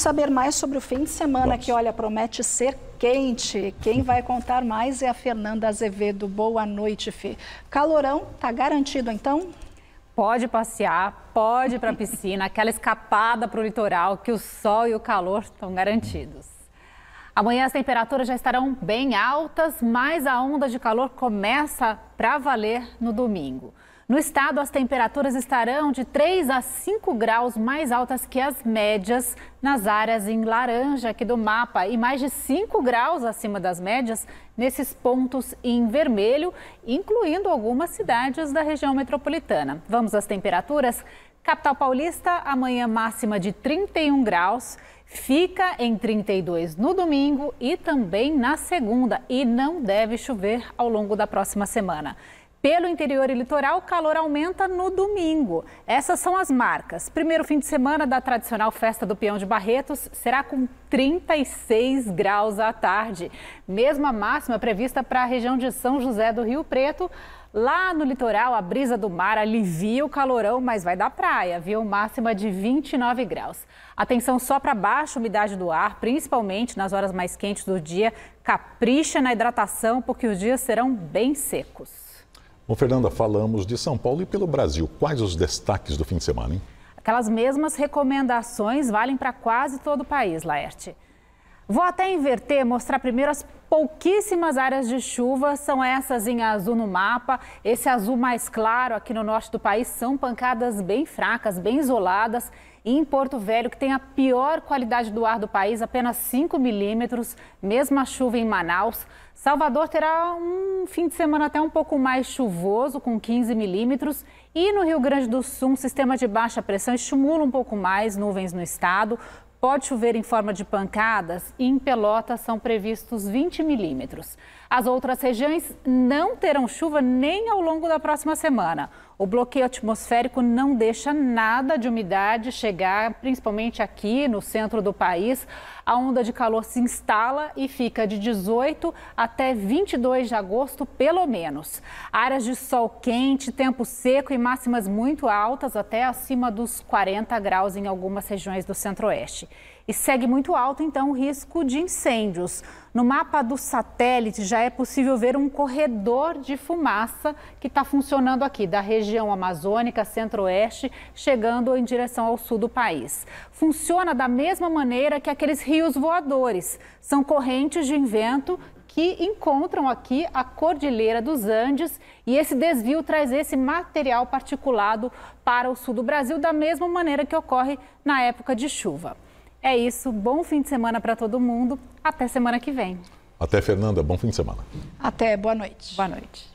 saber mais sobre o fim de semana Vamos. que, olha, promete ser quente. Quem vai contar mais é a Fernanda Azevedo. Boa noite, Fê. Calorão tá garantido, então? Pode passear, pode ir para a piscina, aquela escapada para o litoral, que o sol e o calor estão garantidos. Amanhã as temperaturas já estarão bem altas, mas a onda de calor começa para valer no domingo. No estado, as temperaturas estarão de 3 a 5 graus mais altas que as médias nas áreas em laranja aqui do mapa e mais de 5 graus acima das médias nesses pontos em vermelho, incluindo algumas cidades da região metropolitana. Vamos às temperaturas? Capital Paulista, amanhã máxima de 31 graus. Fica em 32 no domingo e também na segunda, e não deve chover ao longo da próxima semana. Pelo interior e litoral, o calor aumenta no domingo. Essas são as marcas. Primeiro fim de semana da tradicional festa do Peão de Barretos será com 36 graus à tarde. Mesma máxima prevista para a região de São José do Rio Preto. Lá no litoral, a brisa do mar alivia o calorão, mas vai da praia, viu? Máxima de 29 graus. Atenção só para baixa umidade do ar, principalmente nas horas mais quentes do dia. Capricha na hidratação, porque os dias serão bem secos. Bom, Fernanda, falamos de São Paulo e pelo Brasil. Quais os destaques do fim de semana, hein? Aquelas mesmas recomendações valem para quase todo o país, Laerte. Vou até inverter, mostrar primeiro as pouquíssimas áreas de chuva, são essas em azul no mapa. Esse azul mais claro aqui no norte do país são pancadas bem fracas, bem isoladas. E em Porto Velho, que tem a pior qualidade do ar do país, apenas 5 milímetros, mesma chuva em Manaus. Salvador terá um fim de semana até um pouco mais chuvoso, com 15 milímetros. E no Rio Grande do Sul, um sistema de baixa pressão estimula um pouco mais nuvens no estado. Pode chover em forma de pancadas e em Pelotas são previstos 20 milímetros. As outras regiões não terão chuva nem ao longo da próxima semana. O bloqueio atmosférico não deixa nada de umidade chegar, principalmente aqui no centro do país. A onda de calor se instala e fica de 18 até 22 de agosto, pelo menos. Áreas de sol quente, tempo seco e máximas muito altas, até acima dos 40 graus em algumas regiões do centro-oeste e segue muito alto, então, o risco de incêndios. No mapa do satélite já é possível ver um corredor de fumaça que está funcionando aqui, da região amazônica, centro-oeste, chegando em direção ao sul do país. Funciona da mesma maneira que aqueles rios voadores. São correntes de vento que encontram aqui a Cordilheira dos Andes e esse desvio traz esse material particulado para o sul do Brasil, da mesma maneira que ocorre na época de chuva. É isso. Bom fim de semana para todo mundo. Até semana que vem. Até, Fernanda. Bom fim de semana. Até. Boa noite. Boa noite.